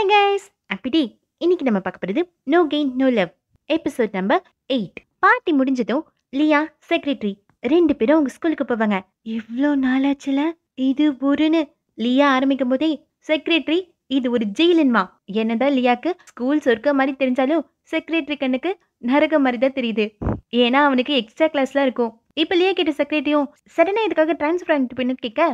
hi guys அப்பிடி இன்னைக்கு நம்ம பார்க்க போகிறது no gain no love episode number eight party முடிஞ்சதும் லியா செக்ரட்டரி ரெண்டு பேரும் உங்கள் ஸ்கூலுக்கு போவாங்க இவ்வளோ நாளாச்சுல இது ஒருன்னு லியா ஆரம்பிக்கும் போதே செக்ரட்டரி இது ஒரு ஜெயிலுன்மா என்னதான் லியாக்கு ஸ்கூல் சொர்க்க மாதிரி தெரிஞ்சாலும் செக்ரட்டரி கண்ணுக்கு நரக மாதிரி தான் தெரியுது ஏன்னா அவனுக்கு எக்ஸ்ட்ரா கிளாஸ்லாம் இருக்கும் இப்போ லியா கேட்ட செக்ரட்டரியும் சடனாக இதுக்காக டிரான்ஸ்ஃபர் ஆகிட்டு போயின்னு கேட்க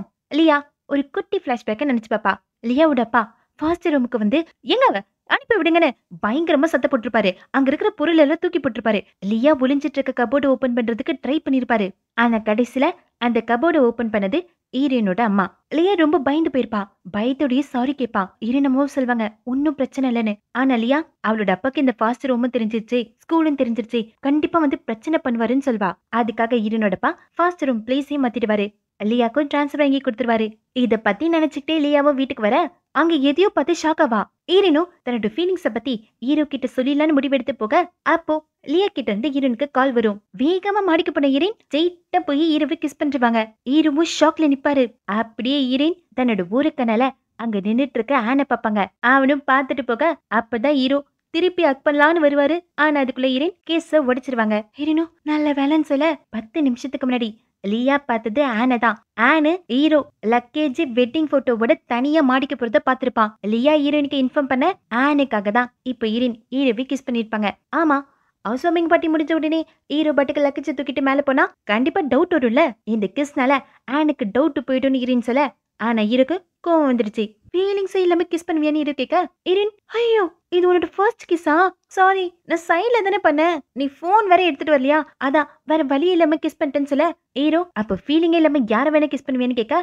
லியா ஒரு குட்டி ஃப்ளாஷ்பேக்கை நினச்சி பாப்பா லியாவோட அப்பா ஃபாஸ்ட் ரூமுக்கு வந்து எங்க அனுப்பி விடுங்கன்னு பயங்கரமா சத்த போட்டிருப்பாரு அங்க இருக்கிற பொருள் எல்லாம் தூக்கி போட்டிருப்பாரு லியா ஒளிஞ்சிட்டு இருக்க கபோர்டு ஓபன் பண்றதுக்கு ட்ரை பண்ணிருப்பாரு ஆனா கடைசியில அந்த கபோர்டை ஓபன் பண்ணது ஈரனோட அம்மா லியா ரொம்ப பயந்து போயிருப்பா பயத்தோடய சாரி கேட்பா ஈரனமோ சொல்லுவாங்க ஒன்னும் பிரச்சனை இல்லைன்னு ஆனா லியா அவளோட அப்பாக்கு இந்த ஃபாஸ்ட் ரூமும் தெரிஞ்சிருச்சு ஸ்கூலும் தெரிஞ்சிருச்சு கண்டிப்பா வந்து பிரச்சனை பண்ணுவாருன்னு சொல்வா அதுக்காக ஈரனோட ஃபாஸ்ட் ரூம் பிளேஸையும் மாத்திடுவாரு லியாக்கும் டிரான்ஸ்ஃபர் வாங்கி கொடுத்துருவாரு இதை பத்தி நினைச்சுக்கிட்டே லியாவும் வீட்டுக்கு வர அங்க எதையோ பார்த்து ஷாக் ஆவா ஈரனோ தன்னோட ஃபீலிங்ஸை பத்தி ஈரோ கிட்ட சொல்லிடலான்னு முடிவெடுத்து போக அப்போ லியா கிட்ட இருந்து ஈரனுக்கு கால் வரும் வேகமா மாடிக்கு போன ஈரேன் ஜெயிட்ட போய் ஈரோவை கிஸ் பண்றாங்க ஈரோவும் ஷாக்ல நிப்பாரு அப்படியே ஈரேன் தன்னோட ஊருக்கனால அங்க நின்னுட்டு இருக்க ஆனை பாப்பாங்க அவனும் பார்த்துட்டு போக அப்பதான் ஈரோ திருப்பி அக் பண்ணலான்னு வருவாரு ஆனா அதுக்குள்ள ஈரன் கேஸ உடைச்சிருவாங்க ஈரனோ நல்ல வேலைன்னு சொல்ல பத்து நிமிஷத்துக்கு முன்னாடி லியா பார்த்தது ஆனை தான் ஆனு ஹீரோ லக்கேஜ் வெட்டிங் போட்டோவோட தனியா மாடிக்க போறத பார்த்திருப்பான் லியா ஹீரோயினுக்கு இன்ஃபார்ம் பண்ண ஆனுக்காக தான் இப்போ ஹீரோயின் ஹீரோவை கிஸ் பண்ணியிருப்பாங்க ஆமா அவசோமிங் பாட்டி முடிஞ்ச உடனே ஹீரோ பாட்டுக்கு லக்கேஜ் தூக்கிட்டு மேலே போனா கண்டிப்பா டவுட் வரும்ல இந்த கிஸ்னால ஆனுக்கு டவுட் போயிடும்னு ஹீரோயின் சொல்ல ஆனா ஹீரோக்கு கோவம் வந்துருச்சு ஃபீலிங்ஸ் இல்லாம கிஸ் பண்ணுவியான்னு ஹீரோ கேட்க ஹீரோயின் ஐயோ இது உன்னோட ஃபர்ஸ்ட் கிஸ்ஸா சாரி நான் சைட்ல தானே பண்ணேன் நீ ஃபோன் வேற எடுத்துட்டு வரலையா அதான் வேற வழி இல்லாம கிஸ் பண்ணிட்டேன்னு சொல்ல ஈரோ அப்போ ஃபீலிங்கே இல்லாமல் யாரை வேணா கிஸ் பண்ணுவேன்னு கேட்க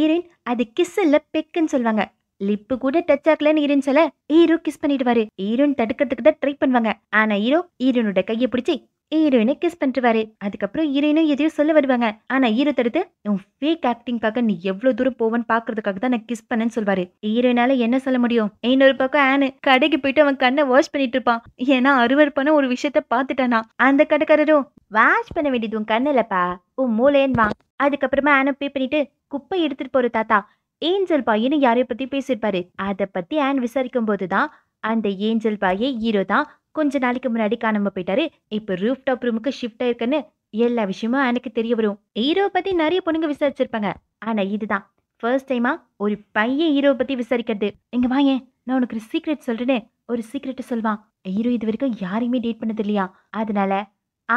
ஈரின் அது கிஸ் இல்ல பெக்குன்னு சொல்லுவாங்க லிப்பு கூட டச் ஆகலன்னு ஹீரோயின் சொல்ல ஈரோ கிஸ் பண்ணிடுவாரு ஈரோன் தடுக்கிறதுக்கு தான் ட்ரை பண்ணுவாங்க ஆனா ஈரோ ஈரோனோட கையை பிடிச்சி ஹீரோயினை கிஸ் பண்ணுறாரு அதுக்கப்புறம் ஹீரோயினும் எதையோ சொல்ல வருவாங்க ஆனால் ஹீரோ தடுத்து உன் ஃபேக் ஆக்டிங்காக நீ எவ்வளோ தூரம் போவன்னு பார்க்கறதுக்காக தான் நான் கிஸ் பண்ணேன்னு சொல்வாரு ஹீரோயினால என்ன சொல்ல முடியும் இன்னொரு பக்கம் ஆனு கடைக்கு போயிட்டு அவன் கண்ணை வாஷ் பண்ணிட்டு இருப்பான் ஏன்னா அருவருப்பான ஒரு விஷயத்த பார்த்துட்டானா அந்த கடைக்காரரும் வாஷ் பண்ண வேண்டியது உன் கண்ணில்லப்பா உன் மூளையன் வா அதுக்கப்புறமா ஆனை பே பண்ணிட்டு குப்பை எடுத்துட்டு போற தாத்தா ஏஞ்சல் பாயின்னு யாரைய பத்தி பேசியிருப்பாரு அதை பத்தி ஆன் விசாரிக்கும் போதுதான் அந்த ஏஞ்சல் பாயே ஹீரோ தான் கொஞ்ச நாளைக்கு முன்னாடி காணாம போயிட்டாரு இப்போ ரூப் டாப் ரூமுக்கு ஷிஃப்ட் ஆயிருக்குன்னு எல்லா விஷயமும் எனக்கு தெரிய வரும் ஹீரோவை பத்தி நிறைய பொண்ணுங்க விசாரிச்சிருப்பாங்க ஆனா இதுதான் ஃபர்ஸ்ட் டைமா ஒரு பையன் ஹீரோ பத்தி விசாரிக்கிறது இங்கே வாங்க நான் உனக்கு ஒரு சீக்ரெட் சொல்றேன்னு ஒரு சீக்ரெட்டு சொல்வான் ஹீரோ இது வரைக்கும் யாரையுமே டேட் பண்ணது இல்லையா அதனால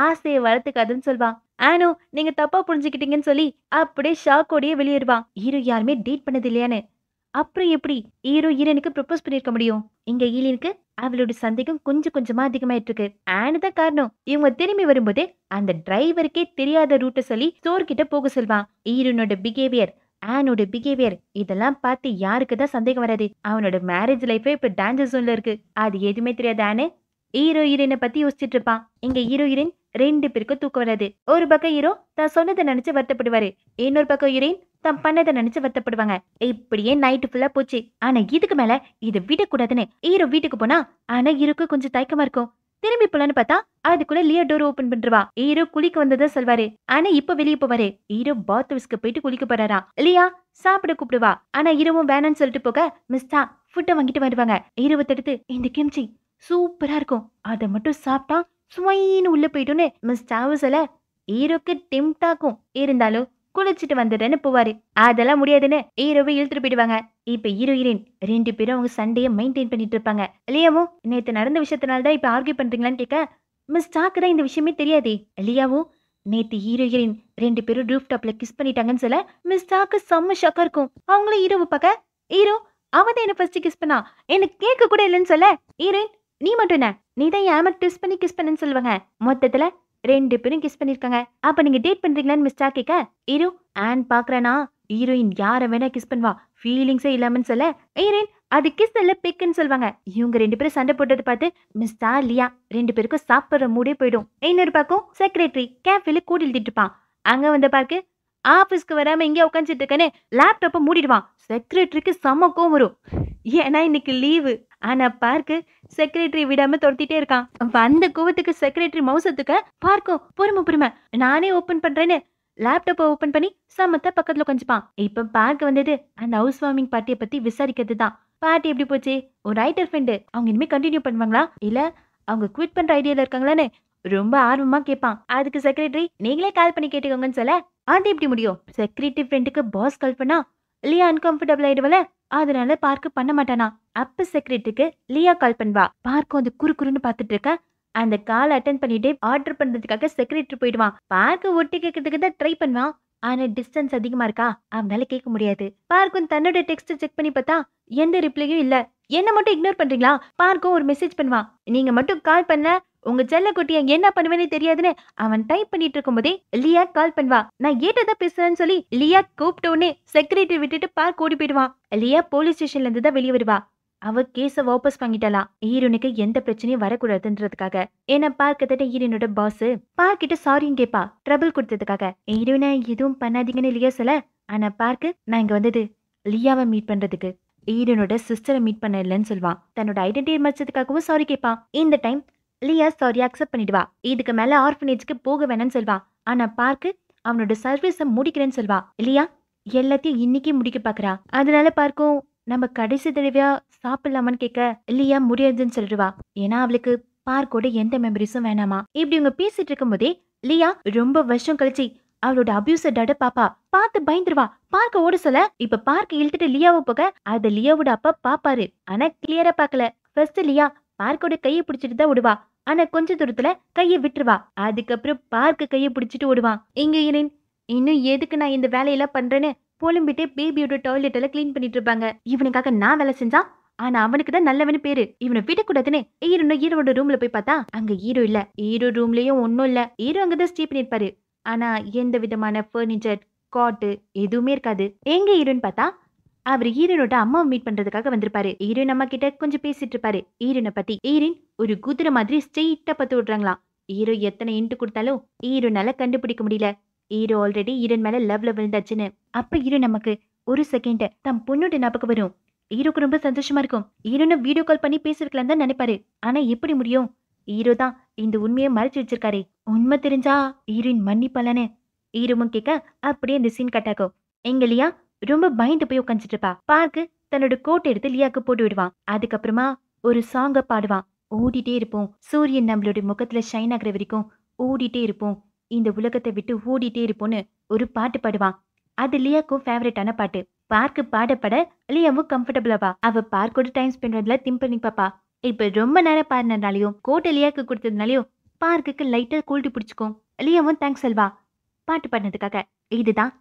ஆசையை வளர்த்துக்காதுன்னு சொல்வான் ஆனோ நீங்க தப்பா புரிஞ்சுக்கிட்டீங்கன்னு சொல்லி அப்படியே ஷாக்கோடயே வெளியேறுவான் ஹீரோ யாருமே டேட் பண்ணது இல்லையான்னு அப்புறம் எப்படி ஹீரோ ஹீரோனுக்கு ப்ரொப்போஸ் பண்ணியிருக்க முடியும் இங்க ஈலினுக்கு அவளோட சந்தேகம் கொஞ்சம் கொஞ்சமா அதிகமாயிட்டு இருக்கு ஆனு தான் காரணம் இவங்க திரும்பி வரும்போது அந்த டிரைவருக்கே தெரியாத ரூட்டை சொல்லி ஸ்டோர் கிட்ட போக சொல்வான் ஹீரோனோட பிஹேவியர் ஆனோட பிஹேவியர் இதெல்லாம் பார்த்து யாருக்கு தான் சந்தேகம் வராது அவனோட மேரேஜ் லைஃபே இப்போ டேஞ்சர் ஜோன்ல இருக்கு அது எதுவுமே தெரியாது ஆனு ஹீரோ ஹீரோயினை பத்தி யோசிச்சுட்டு இருப்பான் இங்க ஹீரோ ஹீரோயின் ரெண்டு பேருக்கும் தூக்கம் வராது ஒரு பக்கம் ஹீரோ தான் சொன்னதை நினைச்சு வருத்தப்படுவாரு இன்னொரு பக்கம் ஹீரோயின் தான் பண்ணதை நினைச்சு வருத்தப்படுவாங்க இப்படியே நைட்டு ஃபுல்லா போச்சு ஆனா இதுக்கு மேல இதை விடக்கூடாதுன்னு ஈரோ வீட்டுக்கு போனா ஆனா இருக்கு கொஞ்சம் தயக்கமா இருக்கும் திரும்பி போலான்னு பார்த்தா அதுக்குள்ள லியோ டோர் ஓபன் பண்றவா ஈரோ குளிக்க வந்ததா சொல்வாரு ஆனா இப்ப வெளியே போவாரு பாத் பாத்ரூம்ஸ்க்கு போயிட்டு குளிக்க போறாரா இல்லையா சாப்பிட கூப்பிடுவா ஆனா ஹீரோவும் வேணாம்னு சொல்லிட்டு போக மிஸ்டா ஃபுட்டை வாங்கிட்டு வருவாங்க ஹீரோவை தடுத்து இந்த கிம்ச்சி சூப்பரா இருக்கும் அதை மட்டும் சாப்பிட்டா சுவையின்னு உள்ள போயிட்டோன்னு மிஸ் சாவு சொல்ல ஹீரோக்கு டெம்டாக்கும் இருந்தாலும் குளிச்சுட்டு வந்துட்டேன்னு போவாரு அதெல்லாம் முடியாதுன்னு ஈரோவை இழுத்துட்டு போயிடுவாங்க இப்ப ஹீரோயின் ரெண்டு பேரும் அவங்க சண்டையை மெயின்டைன் பண்ணிட்டு இருப்பாங்க லியாவும் நேற்று நடந்த விஷயத்தினால்தான் இப்ப ஆர்கியூ பண்றீங்களான்னு கேட்க மிஸ் ஸ்டாக்கு தான் இந்த விஷயமே தெரியாதே லியாவும் நேத்து ஹீரோயின் ரெண்டு பேரும் ரூஃப் டாப்ல கிஸ் பண்ணிட்டாங்கன்னு சொல்ல மிஸ் ஸ்டாக்கு செம்ம ஷாக்கா இருக்கும் அவங்களும் ஹீரோ பார்க்க ஹீரோ அவன் தான் என்ன ஃபர்ஸ்ட் கிஸ் பண்ணா எனக்கு கேட்க கூட இல்லைன்னு சொல்ல ஹீரோயின் நீ மட்டும் என்ன நீ தான் ஏமா டிஸ் பண்ணி கிஸ் பண்ணுன்னு சொல்லுவாங்க மொத்தத்துல ரெண்டு பேரும் கிஸ் பண்ணியிருக்காங்க அப்போ நீங்கள் டேட் பண்ணுறீங்களான்னு மிஸ்டா கேக்க இரு ஆன் பாக்குறனா ஹீரோயின் யாரை வேணா கிஸ் பண்ணுவா ஃபீலிங்ஸே இல்லாமன்னு சொல்ல ஹீரோயின் அது கிஸ் இல்ல பிக்குன்னு சொல்லுவாங்க இவங்க ரெண்டு பேரும் சண்டை போட்டதை பார்த்து மிஸ் லியா ரெண்டு பேருக்கும் சாப்பிட்ற மூடே போயிடும் இன்னொரு பக்கம் செக்ரட்டரி கேஃபில கூட்டிட்டு இருப்பான் அங்க வந்த பாக்கு ஆஃபீஸ்க்கு வராமல் இங்கே உட்காந்துட்டு இருக்கேன்னு லேப்டாப்பை மூடிடுவான் செக்ரட்டரிக்கு சமக்கம் வரும் ஏன்னா இன்னைக்கு லீவு ஆனா பார்க்கு செக்ரட்டரி விடாமல் தொடுத்திட்டே இருக்கான் வந்த கோவத்துக்கு செக்ரட்டரி மவுசத்துக்கு பார்க்கும் பொறுமை பொறுமை நானே ஓப்பன் பண்ணுறேன்னு லேப்டாப்பை ஓப்பன் பண்ணி சமத்தா பக்கத்தில் உட்காந்துப்பான் இப்போ பார்க்க வந்தது அந்த ஹவுஸ் வார்மிங் பார்ட்டியை பற்றி விசாரிக்கிறது தான் பார்ட்டி எப்படி போச்சு ஒரு ரைட்டர் ஃப்ரெண்டு அவங்க இனிமேல் கண்டினியூ பண்ணுவாங்களா இல்லை அவங்க குவிட் பண்ணுற ஐடியால இருக்காங்களான்னு ரொம்ப ஆர்வமாக கேட்பான் அதுக்கு செக்ரட்டரி நீங்களே கால் பண்ணி கேட்டுக்கோங்கன்னு சொல்ல அது எப்படி முடியும் செக்ரட்டரி ஃப்ரெண்டுக்கு பாஸ் கால் பண்ணா இல்லையா அன்கம்ஃபர்டபுள் ஆயிடுவல அதனால பார்க்க பண்ண மாட்டானா அப்ப செக்ரட்டரிக்கு லியா கால் பண்ணுவா பார்க்கும் வந்து குறு குறுன்னு பார்த்துட்டு இருக்க அந்த கால் அட்டன் பண்ணிட்டு ஆர்டர் பண்றதுக்காக செக்ரட்டரி போயிடுவான் பார்க்க ஒட்டி கேட்கறதுக்கு தான் ட்ரை பண்ணுவான் ஆனா டிஸ்டன்ஸ் அதிகமா இருக்கா அவனால கேட்க முடியாது பார்க்கும் தன்னோட டெக்ஸ்ட் செக் பண்ணி பார்த்தா எந்த ரிப்ளையும் இல்ல என்ன மட்டும் இக்னோர் பண்றீங்களா பார்க்கும் ஒரு மெசேஜ் பண்ணுவான் நீங்க மட்டும் கால் பண்ண உங்க செல்ல குட்டிய என்ன பண்ணுவேன்னு தெரியாதுன்னு அவன் டைப் பண்ணிட்டு இருக்கும்போதே லியா கால் பண்ணுவா நான் ஏட்டதா பேசுறேன்னு சொல்லி லியா கூப்பிட்ட உடனே செக்ரட்டரி விட்டுட்டு பார்க் ஓடி போயிடுவான் லியா போலீஸ் ஸ்டேஷன்ல இருந்து தான் வெளியே வருவா அவ கேஸை வாபஸ் பண்ணிட்டலாம் ஈரனுக்கு எந்த பிரச்சனையும் வரக்கூடாதுன்றதுக்காக ஏன்னா பார்க்க தட்ட ஈரனோட பாஸ் பார்க்கிட்ட சாரியும் கேப்பா ட்ரபிள் கொடுத்ததுக்காக ஈரனை எதுவும் பண்ணாதீங்கன்னு இல்லையா சொல்ல ஆனா பார்க்கு நான் இங்க வந்தது லியாவை மீட் பண்றதுக்கு ஈரனோட சிஸ்டரை மீட் பண்ண இல்லைன்னு சொல்லுவான் தன்னோட ஐடென்டிட்டி மறைச்சதுக்காகவும் சாரி கேட்பான் இந்த டைம் லியா சாரி அக்செப்ட் பண்ணிடுவா இதுக்கு மேல ஆர்ஃபனேஜ்க்கு போக வேணாம்னு சொல்வான் ஆனா பார்க்கு அவனோட சர்வீஸை முடிக்கிறேன்னு சொல்வா இல்லையா எல்லாத்தையும் இன்னைக்கு முடிக்க பாக்குறா அதனால பார்க்கும் நம்ம கடைசி தடவையா சாப்பிடலாமான்னு கேட்க இல்லையா முடியாதுன்னு சொல்லிடுவா ஏன்னா அவளுக்கு பார்க்கோட எந்த மெமரிஸும் வேணாமா இப்படி இவங்க பேசிட்டு இருக்கும் போதே லியா ரொம்ப வருஷம் கழிச்சு அவளோட டட பாப்பா பார்த்து பயந்துருவா பார்க்க ஓட சொல்ல இப்ப பார்க்க இழுத்துட்டு லியாவை போக அத லியாவோட அப்பா பாப்பாரு ஆனா கிளியரா பாக்கல ஃபர்ஸ்ட் லியா பார்க்கோட கையை பிடிச்சிட்டு தான் விடுவா ஆனா கொஞ்ச தூரத்துல கையை விட்டுருவா அதுக்கப்புறம் பார்க்க கையை பிடிச்சிட்டு விடுவான் இங்க இரேன் இன்னும் எதுக்கு நான் இந்த வேலையெல்லாம் பண்றேன்னு போலும்பிட்டு பேபியோட டாய்லெட் எல்லாம் கிளீன் பண்ணிட்டு இருப்பாங்க இவனுக்காக நான் வேலை செஞ்சா ஆனா அவனுக்கு தான் நல்லவனு பேரு இவனை வீட்டை கூடாதுன்னு ஹீரோனு ஹீரோட ரூம்ல போய் பார்த்தா அங்க ஹீரோ இல்ல ஹீரோ ரூம்லயும் ஒன்னும் இல்ல ஈரோ அங்கதான் ஸ்டே பண்ணிருப்பாரு ஆனா எந்த விதமான ஃபர்னிச்சர் காட்டு எதுவுமே இருக்காது எங்க ஈரோன்னு பார்த்தா அவர் ஈரனோட அம்மாவை மீட் பண்றதுக்காக வந்திருப்பாரு ஈரன் அம்மா கிட்ட கொஞ்சம் பேசிட்டு இருப்பாரு ஈரனை பத்தி ஈரன் ஒரு குதிரை மாதிரி ஸ்ட்ரெயிட்டா பத்து விடுறாங்களாம் ஹீரோ எத்தனை இன்ட்டு கொடுத்தாலும் ஈரோனால கண்டுபிடிக்க முடியல ஈரோ ஆல்ரெடி ஈரன் மேல லவ்ல விழுந்தாச்சுன்னு அப்ப ஈரோ நமக்கு ஒரு செகண்ட் தம் பொண்ணோட ஞாபகம் வரும் ஹீரோக்கு ரொம்ப சந்தோஷமா இருக்கும் ஹீரோன்னு வீடியோ கால் பண்ணி பேசிருக்கலாம் தான் நினைப்பாரு ஆனா எப்படி முடியும் ஹீரோ தான் இந்த உண்மையை மறைச்சு வச்சிருக்காரு உண்மை தெரிஞ்சா ஹீரோயின் மன்னிப்பலன்னு ஹீரோவும் கேட்க அப்படியே இந்த சீன் ஆகும் எங்க லியா ரொம்ப பயந்து போய் உட்காந்துட்டு இருப்பா பார்க்கு தன்னோட கோட் எடுத்து லியாக்கு போட்டு விடுவான் அதுக்கப்புறமா ஒரு சாங்க பாடுவான் ஓடிட்டே இருப்போம் சூரியன் நம்மளுடைய முகத்துல ஷைன் ஆகிற வரைக்கும் ஓடிட்டே இருப்போம் இந்த உலகத்தை விட்டு ஓடிட்டே இருப்போம்னு ஒரு பாட்டு பாடுவான் அது லியாக்கும் ஃபேவரட்டான பாட்டு பார்க்கு பாடப்பட லியாவும் கம்ஃபர்டபுளாவா அவ பார்க்கோட டைம் ஸ்பெண்ட் பண்ணல திம்பனி பாப்பா இப்ப ரொம்ப நேரம் பாடினாலையும் கோட்டை லியாக்கு கொடுத்ததுனாலையும் பார்க்குக்கு லைட்டாக கூல்டி பிடிச்சிக்கும் லியாவும் தேங்க்ஸ் அல்வா பாட்டு பாடினதுக்காக இதுதான்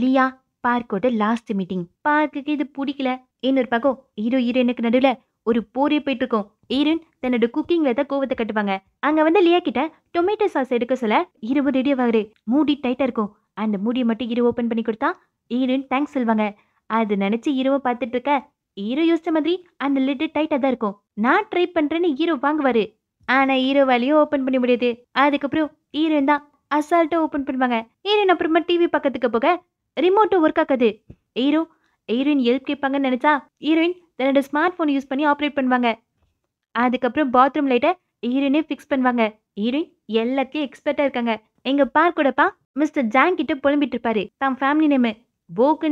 லியா பார்க்கோட லாஸ்ட் மீட்டிங் பார்க்குக்கு இது பிடிக்கல இன்னொரு பக்கம் ஹீரோ ஹீரோயினுக்கு நடுவில் ஒரு போரே போயிட்டு இருக்கோம் ஈரன் தன்னோட குக்கிங்ல தான் கோவத்தை கட்டுவாங்க அங்க வந்து லியா கிட்ட டொமேட்டோ சாஸ் எடுக்க சொல்ல இருபது ரெடியாவாரு மூடி டைட்டா இருக்கும் அந்த மூடியை மட்டும் இரு ஓப்பன் பண்ணி கொடுத்தா ஈரன் தேங்க்ஸ் சொல்லுவாங்க அது நினச்சி ஹீரோவை பார்த்துட்டு இருக்க ஹீரோ யோசிச்ச மாதிரி அந்த லிட்டு டைட்டாக தான் இருக்கும் நான் ட்ரை பண்ணுறேன்னு ஹீரோ வாங்குவார் ஆனால் ஹீரோ வேலையும் ஓப்பன் பண்ண முடியாது அதுக்கப்புறம் ஈரோ தான் அசால்ட்டாக ஓப்பன் பண்ணுவாங்க ஈரோன் அப்புறமா டிவி பக்கத்துக்கு போக ரிமோட்டும் ஒர்க் ஆகாது ஹீரோ ஹீரோயின் ஹெல்ப் கேட்பாங்கன்னு நினச்சா ஹீரோயின் தன்னோட ஸ்மார்ட் ஃபோன் யூஸ் பண்ணி ஆப்ரேட் பண்ணுவாங்க அதுக்கப்புறம் பாத்ரூம் லைட்டை ஹீரோயினே ஃபிக்ஸ் பண்ணுவாங்க ஹீரோயின் எல்லாத்தையும் எக்ஸ்பர்ட்டாக இருக்காங்க எங்கள் பார்க்கூடப்பா மிஸ்டர் ஜாங் கிட்ட புலம்பிட்டு இருப்பாரு தம் ஃபேமிலி நேமு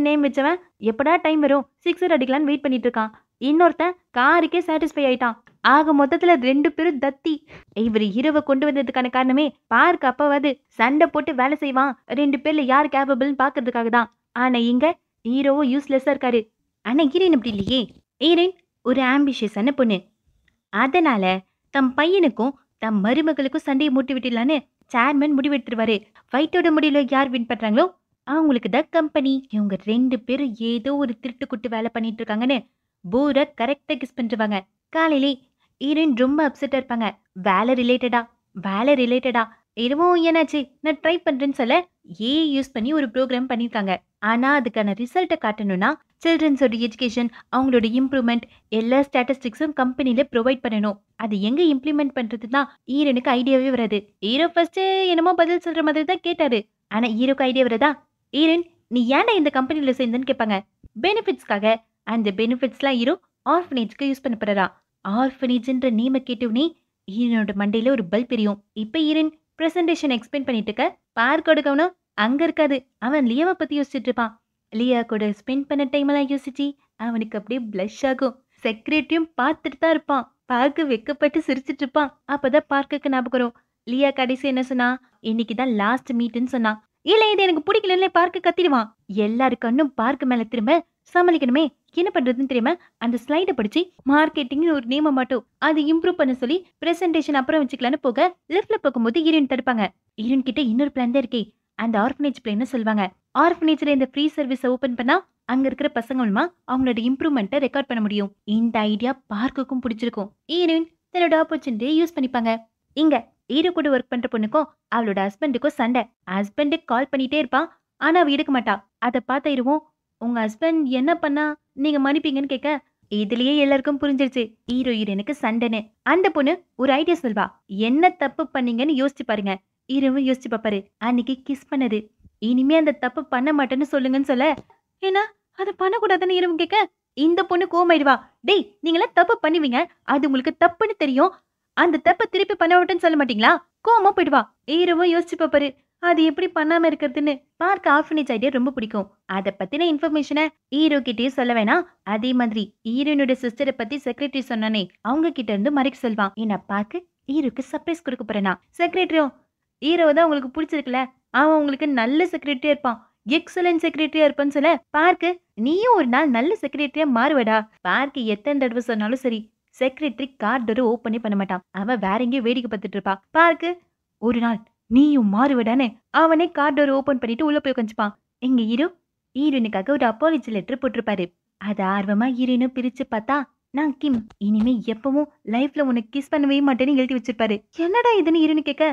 நேம் வச்சவன் எப்படா டைம் வரும் சிக்ஸர் அடிக்கலான்னு வெயிட் பண்ணிட்டு இருக்கான் இன்னொருத்தன் காருக்கே சாட்டிஸ்ஃபை ஆயிட்டான் ஆக மொத்தத்துல ரெண்டு பேரும் தத்தி இவர் இரவை கொண்டு வந்ததுக்கான காரணமே பார்க்க அப்பவாது சண்டை போட்டு வேலை செய்வான் ரெண்டு பேர்ல யார் கேபபிள்னு பாக்குறதுக்காக தான் ஆனா இங்க ஹீரோவும் யூஸ்லெஸ்ஸா இருக்காரு ஆனா ஹீரோயின் அப்படி இல்லையே ஹீரோயின் ஒரு ஆம்பிஷியஸான பொண்ணு அதனால தம் பையனுக்கும் தம் மருமகளுக்கும் சண்டையை மூட்டி விட்டுலான்னு சேர்மேன் முடிவெடுத்துருவாரு ஃபைட்டோட முடியல யார் வின் பண்ணுறாங்களோ அவங்களுக்கு தான் கம்பெனி இவங்க ரெண்டு பேரும் ஏதோ ஒரு திருட்டு குட்டு வேலை பண்ணிட்டு இருக்காங்கன்னு போரை கரெக்டாக கிஸ் பண்ணிருவாங்க காலையிலே ஈரன் ரொம்ப அப்செட்டாக இருப்பாங்க வேலை ரிலேட்டடா வேலை ரிலேட்டடா என்னவோ என்னாச்சு நான் ட்ரை பண்ணுறேன்னு சொல்ல ஏ யூஸ் பண்ணி ஒரு ப்ரோக்ராம் பண்ணியிருக்காங்க ஆனால் அதுக்கான ரிசல்ட்டை காட்டணும்னா சில்ட்ரன்ஸோட எஜுகேஷன் அவங்களோட இம்ப்ரூவ்மெண்ட் எல்லா ஸ்டாட்டிஸ்டிக்ஸும் கம்பெனியில் ப்ரொவைட் பண்ணணும் அது எங்கே இம்ப்ளிமெண்ட் பண்ணுறது தான் ஈரனுக்கு ஐடியாவே வராது ஈரோ ஃபஸ்ட்டு என்னமோ பதில் சொல்கிற மாதிரி தான் கேட்டார் ஆனால் ஈரோக்கு ஐடியா வரதா ஈரன் நீ ஏன்டா இந்த கம்பெனியில் சேர்ந்தேன்னு கேட்பாங்க பெனிஃபிட்ஸ்க்காக அந்த பெனிஃபிட்ஸ்லாம் ஹீரோ ஆர்ஃபனேஜ்க்கு யூஸ் பண்ண போறா ஆர்ஃபனேஜ்ன்ற நேமை கேட்டவுனே ஈரனோட மண்டையில் ஒரு பல் பிரியும் இப்போ ஈரன் ப்ரெசன்டேஷன் எக்ஸ்பிளைன் பண்ணிட்டு இருக்க பார்க் கொடுக்கணும் அங்கே இருக்காது அவன் லியாவை பற்றி யோசிச்சுட்டு இருப்பான் லியா கூட ஸ்பெண்ட் பண்ண டைமெல்லாம் யோசிச்சு அவனுக்கு அப்படியே ப்ளஷ் ஆகும் செக்ரட்டரியும் பார்த்துட்டு தான் இருப்பான் பார்க்கு வெக்கப்பட்டு சிரிச்சிட்டு இருப்பான் அப்போதான் பார்க்குக்கு ஞாபகம் லியா கடைசி என்ன சொன்னா இன்னைக்கு தான் லாஸ்ட் மீட்டுன்னு சொன்னான் இல்ல இது எனக்கு பிடிக்கலன்னு பார்க்க கத்திடுவான் எல்லாரு கண்ணும் பார்க்க மேல திரும்ப சமாளிக்கணுமே என்ன பண்றதுன்னு தெரியுமா அந்த ஸ்லைடை படிச்சு மார்க்கெட்டிங்னு ஒரு நேம மட்டும் அது இம்ப்ரூவ் பண்ண சொல்லி பிரசன்டேஷன் அப்புறம் வச்சுக்கலான்னு போக லெஃப்ட்ல போகும்போது ஹீரோயின் தடுப்பாங்க ஹீரோயின் கிட்ட இன்னொரு பிளான் தான் இருக்கே அந்த ஆர்ஃபனேஜ் பிளான் சொல்லுவாங்க ஆர்ஃபனேஜ்ல இந்த ஃப்ரீ சர்வீஸை ஓபன் பண்ணா அங்க இருக்கிற பசங்க மூலமா அவங்களோட இம்ப்ரூவ்மெண்ட்டை ரெக்கார்ட் பண்ண முடியும் இந்த ஐடியா பார்க்குக்கும் பிடிச்சிருக்கும் ஹீரோயின் தன்னோட ஆப்பர்ச்சுனிட்டியை யூஸ் பண்ணிப்பாங்க இங்க கூட ஒர்க் பண்ற பொண்ணுக்கும் அவளோட ஹஸ்பண்டுக்கும் சண்டை ஹஸ்பண்டுக்கு கால் பண்ணிட்டே இருப்பான் ஆனா அவ எடுக்க மாட்டா அதை பார்த்த இருவோம் உங்க ஹஸ்பண்ட் என்ன பண்ணா நீங்க மன்னிப்பீங்கன்னு கேட்க இதுலயே எல்லாருக்கும் புரிஞ்சிருச்சு ஹீரோ ஹீரோனுக்கு சண்டைன்னு அந்த பொண்ணு ஒரு ஐடியா சொல்வா என்ன தப்பு பண்ணீங்கன்னு யோசிச்சு பாருங்க ஹீரோவும் யோசிச்சு பாப்பாரு அன்னைக்கு கிஸ் பண்ணது இனிமே அந்த தப்பு பண்ண மாட்டேன்னு சொல்லுங்கன்னு சொல்ல ஏன்னா அதை பண்ணக்கூடாதுன்னு ஹீரோவும் கேட்க இந்த பொண்ணு கோமாயிடுவா டேய் நீங்களாம் தப்பு பண்ணுவீங்க அது உங்களுக்கு தப்புன்னு தெரியும் அந்த தப்ப திருப்பி பண்ண மாட்டேன்னு சொல்ல மாட்டீங்களா கோமா போயிடுவா ஈரவோ யோசிச்சு பாப்பாரு அது எப்படி பண்ணாம இருக்கிறதுன்னு பார்க்க ஆர்ஃபனேஜ் ஐடியா ரொம்ப பிடிக்கும் அதை பத்தின இன்ஃபர்மேஷனை ஹீரோ கிட்டேயே சொல்ல வேணாம் அதே மாதிரி ஈரோனுடைய சிஸ்டரை பத்தி செக்ரட்டரி சொன்னானே அவங்க கிட்ட இருந்து மறைக்க சொல்வான் என்ன பார்க்க ஹீரோக்கு சர்ப்ரைஸ் கொடுக்க போறேனா செக்ரட்டரியும் ஹீரோ தான் உங்களுக்கு பிடிச்சிருக்குல்ல அவன் உங்களுக்கு நல்ல செக்ரட்டரியா இருப்பான் எக்ஸலன்ட் செக்ரட்டரியா இருப்பான்னு சொல்ல பார்க்கு நீயும் ஒரு நாள் நல்ல செக்ரட்டரியா மாறுவடா பார்க்கு எத்தனை தடவை சொன்னாலும் சரி செக்ரட்டரி கார்டு டோரை ஓப்பனே பண்ண மாட்டான் அவன் வேற எங்கேயும் வேடிக்கை பார்த்துட்டு இருப்பான் பார்க்கு ஒரு நாள் நீயும் மாறுவிடானே அவனே கார் டோரை ஓப்பன் பண்ணிட்டு உள்ள போய் உட்காந்துப்பான் எங்க இரு ஈரனுக்காக ஒரு அப்பாலஜி லெட்டர் போட்டிருப்பாரு அது ஆர்வமா ஈரனு பிரிச்சு பார்த்தா நான் கிம் இனிமே எப்பவும் லைஃப்ல உனக்கு கிஸ் பண்ணவே மாட்டேன்னு எழுதி வச்சிருப்பாரு என்னடா இதுன்னு ஹீரோனு கேட்க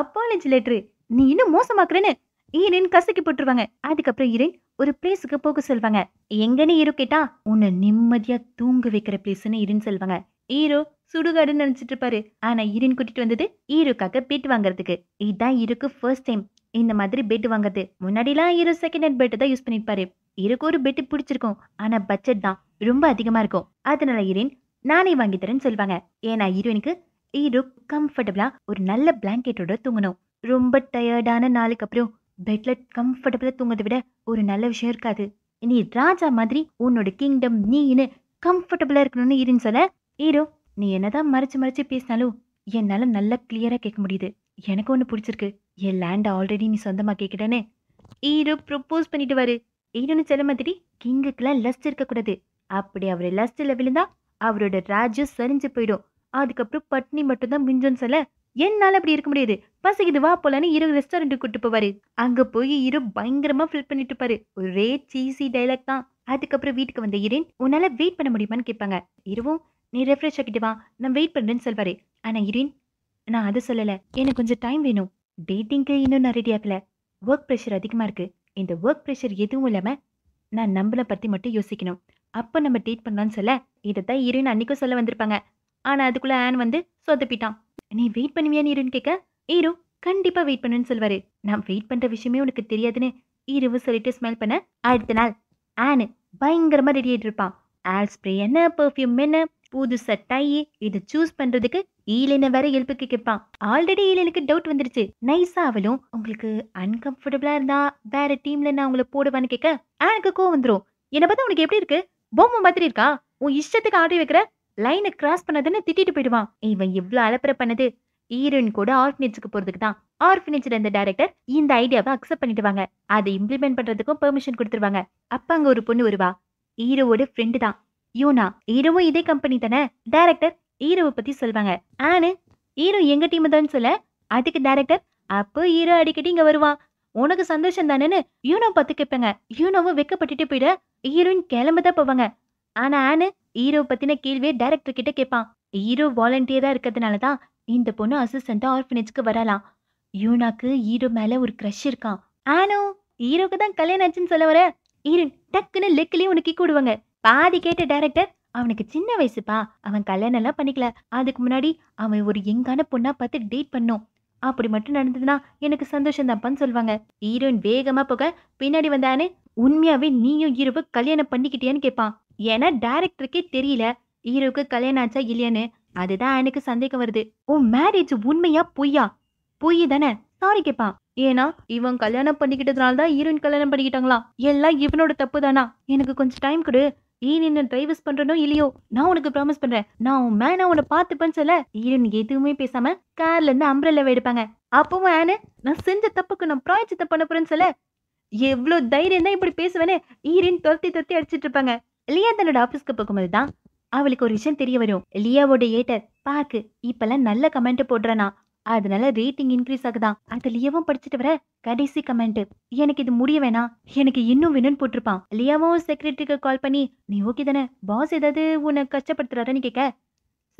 அப்பாலஜி லெட்டரு நீ இன்னும் மோசமாக்குறேன்னு ஈரன் கசக்கி போட்டுருவாங்க அதுக்கப்புறம் ஹீரோயின் ஒரு பிளேஸுக்கு போக சொல்வாங்க எங்கன்னு ஹீரோ கேட்டா உன்னை நிம்மதியா தூங்க வைக்கிற பிளேஸ்ன்னு இருன்னு சொல்வாங்க ஈரோ சுடுகாடுன்னு நினச்சிட்டு இருப்பாரு ஆனால் ஈரின் கூட்டிகிட்டு வந்தது ஈரோக்காக பெட் வாங்குறதுக்கு இதுதான் இருக்கு ஃபர்ஸ்ட் டைம் இந்த மாதிரி பெட் வாங்குறது முன்னாடிலாம் ஈரோ செகண்ட் ஹேண்ட் பெட்டை தான் யூஸ் பண்ணியிருப்பாரு இருக்கு ஒரு பெட்டு பிடிச்சிருக்கும் ஆனால் பட்ஜெட் தான் ரொம்ப அதிகமாக இருக்கும் அதனால ஈரின் நானே வாங்கி தரேன்னு சொல்லுவாங்க ஏன்னா ஈரோனுக்கு ஈரோ கம்ஃபர்டபுளாக ஒரு நல்ல பிளாங்கெட்டோட தூங்கணும் ரொம்ப டயர்டான நாளுக்கு அப்புறம் பெட்ல கம்ஃபர்டபுளாக தூங்குறதை விட ஒரு நல்ல விஷயம் இருக்காது நீ ராஜா மாதிரி உன்னோட கிங்டம் நீன்னு கம்ஃபர்டபுளாக இருக்கணும்னு இருன்னு சொல்ல ஈரோ நீ என்னதான் மறைச்சு மறைச்சு பேசினாலும் என்னால் நல்லா கிளியராக கேட்க முடியுது எனக்கு ஒன்று பிடிச்சிருக்கு என் லேண்டை ஆல்ரெடி நீ சொந்தமாக கேட்கிட்டேனே ஈரோ ப்ரொப்போஸ் பண்ணிட்டு வரு ஈரோன்னு சொல்ல மாதிரி கிங்குக்கெல்லாம் லஸ்ட் இருக்கக்கூடாது அப்படி அவர் லஸ்டில் விழுந்தா அவரோட ராஜ்யம் சரிஞ்சு போயிடும் அதுக்கப்புறம் பட்னி மட்டும்தான் மிஞ்சோன்னு சொல்ல என்னால் அப்படி இருக்க முடியாது பசங்க வா போலான்னு இரு ரெஸ்டாரண்ட்டுக்கு கூட்டு போவாரு அங்கே போய் இரு பயங்கரமாக ஃபில் பண்ணிட்டு பாரு ஒரே சீசி டைலாக் தான் அதுக்கப்புறம் வீட்டுக்கு வந்த இரேன் உன்னால் வெயிட் பண்ண முடியுமான்னு கேட்பாங்க இருவும் நீ ரெஃப்ரெஷ் ஆகிட்டு வா நான் வெயிட் பண்ணுறேன்னு சொல்வாரு ஆனால் இரீன் நான் அதை சொல்லலை எனக்கு கொஞ்சம் டைம் வேணும் டேட்டிங்க்கு இன்னும் நான் ரெடி ஆகலை ஒர்க் ப்ரெஷர் அதிகமாக இருக்குது இந்த ஒர்க் ப்ரெஷர் எதுவும் இல்லாமல் நான் நம்மளை பற்றி மட்டும் யோசிக்கணும் அப்போ நம்ம டேட் பண்ணலான்னு சொல்ல இதை தான் இருன்னு அன்றைக்கும் சொல்ல வந்திருப்பாங்க ஆனால் அதுக்குள்ளே ஆன் வந்து சொதப்பிட்டான் நீ வெயிட் பண்ணுவியான்னு இருன்னு கேட்க ஈரோ கண்டிப்பாக வெயிட் பண்ணுன்னு சொல்வாரு நான் வெயிட் பண்ணுற விஷயமே உனக்கு தெரியாதுன்னு ஈரவு சொல்லிட்டு ஸ்மெல் பண்ண அடுத்த நாள் ஆனு பயங்கரமாக ரெடி ஆகிட்டு இருப்பான் ஆல் ஸ்ப்ரே என்ன பர்ஃப்யூம் என்ன புது சட்டை இது சூஸ் பண்றதுக்கு ஈலின வேற எழுப்புக்கு கேட்பான் ஆல்ரெடி ஈலனுக்கு டவுட் வந்துருச்சு நைஸா அவளும் உங்களுக்கு அன்கம்ஃபர்டபுளா இருந்தா வேற டீம்ல நான் உங்களை போடுவான்னு கேட்க எனக்கு கோ வந்துடும் என்னை பார்த்தா உனக்கு எப்படி இருக்கு பொம்மை மாதிரி இருக்கா உன் இஷ்டத்துக்கு ஆடி வைக்கிற லைனை கிராஸ் பண்ணதுன்னு திட்டிட்டு போயிடுவான் இவன் எவ்வளோ அலப்பற பண்ணது ஈரோயின் கூட ஆர்ஃபினேஜுக்கு போறதுக்கு தான் ஆர்ஃபினேஜில் இருந்த டைரக்டர் இந்த ஐடியாவை அக்செப்ட் பண்ணிடுவாங்க அதை இம்ப்ளிமெண்ட் பண்ணுறதுக்கும் பெர்மிஷன் கொடுத்துருவாங்க அப்ப அங்க ஒரு பொண்ணு வருவா ஹீரோவோட ஃப்ரெண்டு தான் யூனா ஹீரோவும் இதே கம்பெனி தானே டேரக்டர் ஹீரோவை பற்றி சொல்வாங்க ஆனு ஹீரோ எங்க டீம் தான் சொல்ல அதுக்கு டேரக்டர் அப்போ ஹீரோ அடிக்கடி இங்கே வருவான் உனக்கு சந்தோஷம் தானேன்னு யூனோ பார்த்து கேட்பாங்க யூனோவும் வெக்கப்பட்டுட்டு போயிட ஹீரோயின் கிளம்ப தான் போவாங்க ஆனா ஆனு ஈரோ பத்தின கேள்வியை டைரக்டர் கிட்ட கேட்பான் ஹீரோ வாலண்டியரா இருக்கிறதுனாலதான் இந்த பொண்ணு அசிஸ்டண்டா ஆர்ஃபனேஜ்க்கு வரலாம் யூனாக்கு ஹீரோ மேல ஒரு க்ரஷ் இருக்கான் ஆனோ ஹீரோக்கு தான் கல்யாணம் ஆச்சுன்னு சொல்ல வர ஈரோன் டக்குன்னு லெக்லயே உனக்கு கூடுவாங்க பாதி கேட்ட டேரக்டர் அவனுக்கு சின்ன வயசுப்பா அவன் கல்யாணம்லாம் பண்ணிக்கல அதுக்கு முன்னாடி அவன் ஒரு எங்கான பொண்ணாக பார்த்து டேட் பண்ணும் அப்படி மட்டும் நடந்ததுன்னா எனக்கு சந்தோஷம் தான்ப்பான்னு சொல்லுவாங்க ஹீரோயின் வேகமாக போக பின்னாடி வந்தானே உண்மையாகவே நீயும் ஹீரோவு கல்யாணம் பண்ணிக்கிட்டியான்னு கேட்பான் ஏன்னா டேரக்டருக்கே தெரியல ஹீரோவுக்கு கல்யாணம் ஆச்சா இல்லையான்னு அதுதான் எனக்கு சந்தேகம் வருது உன் மேரேஜ் உண்மையா பொய்யா பொய் தானே சாரி கேட்பான் ஏன்னா இவன் கல்யாணம் பண்ணிக்கிட்டதுனால தான் ஹீரோயின் கல்யாணம் பண்ணிக்கிட்டாங்களா எல்லாம் இவனோட தப்பு தானா எனக்கு கொஞ்சம் டைம் கொடு நீ நின்று டைவர்ஸ் பண்றனோ இல்லையோ நான் உனக்கு ப்ராமிஸ் பண்றேன் நான் உன் மேனா உன்னை பார்த்துப்பேன்னு சொல்ல ஈரன் எதுவுமே பேசாம கார்ல இருந்து அம்ப்ரல்லாவை எடுப்பாங்க அப்பவும் ஆனு நான் செஞ்ச தப்புக்கு நான் பிராய்ச்சித்த பண்ண போறேன்னு சொல்ல எவ்வளோ தைரியம் தான் இப்படி பேசுவேன்னு ஈரன் துரத்தி துரத்தி அடிச்சிட்டு இருப்பாங்க லியா தன்னோட ஆஃபீஸ்க்கு போகும்போது தான் அவளுக்கு ஒரு விஷயம் தெரிய வரும் லியாவோட ஏட்டர் பாக்கு இப்பெல்லாம் நல்ல கமெண்ட் போடுறானா அதனால ரேட்டிங் இன்க்ரீஸ் ஆகுதான் அது லியாவும் படிச்சுட்டு வர கடைசி கமெண்ட் எனக்கு இது முடிய வேணாம் எனக்கு இன்னும் வேணும்னு போட்டிருப்பான் லியாவும் செக்ரட்டரிக்கு கால் பண்ணி நீ ஓகே தானே பாஸ் ஏதாவது உன்னை கஷ்டப்படுத்துறாருன்னு கேட்க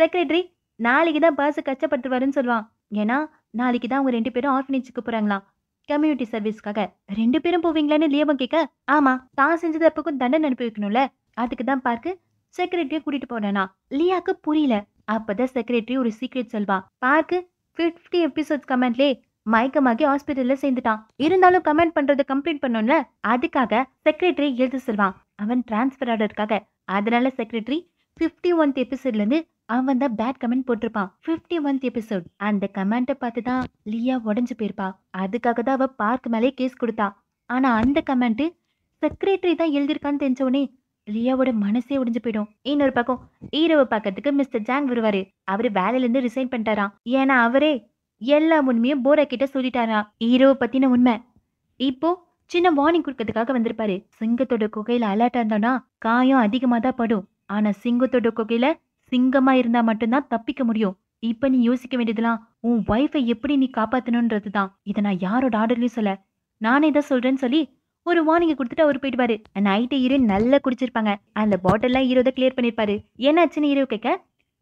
செக்ரட்டரி நாளைக்கு தான் பாஸ் கஷ்டப்படுத்துவாருன்னு சொல்லுவான் ஏன்னா நாளைக்கு தான் அவங்க ரெண்டு பேரும் ஆர்ஃபனேஜுக்கு போறாங்களாம் கம்யூனிட்டி சர்வீஸ்க்காக ரெண்டு பேரும் போவீங்களான்னு லியாவும் கேட்க ஆமா தான் செஞ்சது அப்பக்கும் தண்டனை அனுப்பி வைக்கணும்ல அதுக்கு தான் பார்க்கு செக்ரட்டரியை கூட்டிட்டு போனேனா லியாக்கு புரியல அப்பதான் செக்ரட்டரி ஒரு சீக்ரெட் சொல்வா பார்க்கு ஃபிஃப்டி எபிசோட்ஸ் கமெண்ட்லேயே மயக்கமாகி ஹாஸ்பிட்டல்ல சேர்ந்துட்டான் இருந்தாலும் கமெண்ட் பண்ணுறதை கம்ப்ளைண்ட் பண்ணும்ல அதுக்காக செக்ரட்டரி எழுத சொல்வான் அவன் டிரான்ஸ்பர் ஆடுறதுக்காக அதனால செக்ரட்டரி ஃபிஃப்டி ஒன்த் இருந்து அவன் தான் பேட் கமெண்ட் போட்டிருப்பான் ஃபிஃப்டி ஒன்த் எபிசோட் அந்த கமெண்ட்டை பார்த்து தான் லியா உடஞ்சு போயிருப்பா அதுக்காக தான் அவ பார்க் மேலே கேஸ் கொடுத்தா ஆனா அந்த கமெண்ட் செக்ரட்டரி தான் எழுதியிருக்கான்னு தெரிஞ்ச உடனே லியாவோட மனசே உடைஞ்சு போயிடும் இன்னொரு பக்கம் ஈரவை பக்கத்துக்கு மிஸ்டர் ஜாங் வருவாரு அவரு இருந்து ரிசைன் பண்ணிட்டாராம் ஏன்னா அவரே எல்லா உண்மையும் போரா கிட்ட சொல்லிட்டாராம் ஈரவை பத்தின உண்மை இப்போ சின்ன வார்னிங் கொடுக்கறதுக்காக வந்திருப்பாரு சிங்கத்தோட குகையில அலர்ட்டா இருந்தானா காயம் அதிகமா தான் படும் ஆனா சிங்கத்தோட குகையில சிங்கமா இருந்தா மட்டும்தான் தப்பிக்க முடியும் இப்ப நீ யோசிக்க வேண்டியதுலாம் உன் ஒய்ஃபை எப்படி நீ காப்பாத்தணும்ன்றதுதான் தான் இதை நான் யாரோட ஆர்டர்லயும் சொல்ல நானே தான் சொல்றேன்னு சொல்லி ஒரு வார்னிங் கொடுத்துட்டு அவர் போயிடுவாரு நைட்டு ஹீரோ நல்லா குடிச்சிருப்பாங்க அந்த பாட்டில்லாம் ஹீரோ தான் கிளியர் பண்ணிருப்பாரு என்னாச்சுன்னு ஹீரோ கேட்க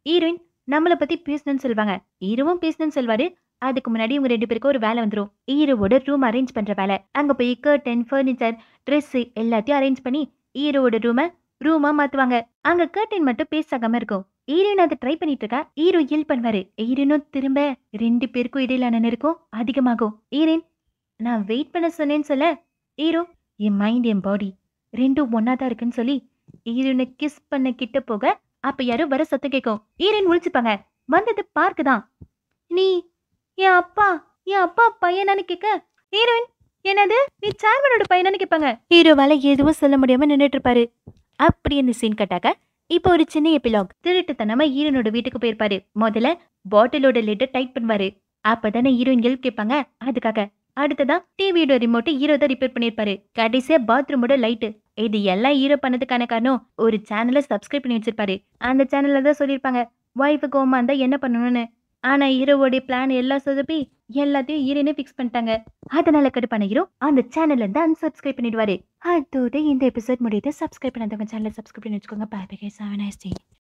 ஹீரோயின் நம்மளை பற்றி பேசணும்னு சொல்லுவாங்க ஹீரோவும் பேசணும்னு சொல்வாரு அதுக்கு முன்னாடி உங்க ரெண்டு பேருக்கும் ஒரு வேலை வந்துடும் ஹீரோவோட ரூம் அரேஞ்ச் பண்ணுற வேலை அங்கே போய் கர்டன் ஃபர்னிச்சர் ட்ரெஸ்ஸு எல்லாத்தையும் அரேஞ்ச் பண்ணி ஹீரோவோட ரூமை ரூமா மாத்துவாங்க அங்க கர்டன் மட்டும் பேசாகாம இருக்கும் ஈரோன் அதை ட்ரை பண்ணிட்டு இருக்கா ஈரோ ஹெல்ப் பண்ணுவாரு ஈரோனும் திரும்ப ரெண்டு பேருக்கும் இடையிலான நெருக்கம் அதிகமாகும் ஹீரோயின் நான் வெயிட் பண்ண சொன்னேன்னு சொல்ல ஹீரோ என் மைண்ட் என் பாடி ரெண்டும் ஒன்றா தான் இருக்குன்னு சொல்லி ஹீரோனை கிஸ் பண்ண கிட்ட போக அப்போ யாரும் வர சத்து கேட்கும் ஹீரோயின் ஒழிச்சுப்பாங்க வந்தது பார்க்கு தான் நீ என் அப்பா என் அப்பா பையனானு கேட்க ஹீரோயின் என்னது நீ சேர்மனோட பையனான்னு கேட்பாங்க ஹீரோவால எதுவும் சொல்ல முடியாம நின்றுட்டு இருப்பாரு அப்படி அந்த சீன் கட்டாக்க இப்போ ஒரு சின்ன எபிலாக் திருட்டுத்தனமா ஹீரோனோட வீட்டுக்கு போயிருப்பாரு முதல்ல பாட்டிலோட லெட்டர் டைட் பண்ணுவாரு அப்பதானே ஹீரோயின் ஹெல்ப் கேட்பாங்க அதுக்காக அடுத்ததா டிவியோட ரிமோட்டை ஹீரோ தான் ரிப்பேர் பண்ணியிருப்பாரு கடைசியாக பாத்ரூமோட லைட்டு இது எல்லாம் ஹீரோ பண்ணதுக்கான காரணம் ஒரு சேனலை சப்ஸ்கிரைப் பண்ணி வச்சிருப்பாரு அந்த சேனலில் தான் சொல்லியிருப்பாங்க ஒய்ஃபு கோமா இருந்தால் என்ன பண்ணணும்னு ஆனால் ஹீரோவோடைய பிளான் எல்லாம் சொதப்பி எல்லாத்தையும் ஹீரோனே ஃபிக்ஸ் பண்ணிட்டாங்க அதனால கடுப்பான ஹீரோ அந்த சேனல்ல இருந்து அன்சப்ஸ்கிரைப் பண்ணிடுவாரு அதோட இந்த எபிசோட் முடியுது சப்ஸ்கிரைப் பண்ணாதவங்க சேனலை சப்ஸ்கிரைப் பண்ணி வச்சுக்கோங்க பாய் பை கேஸ்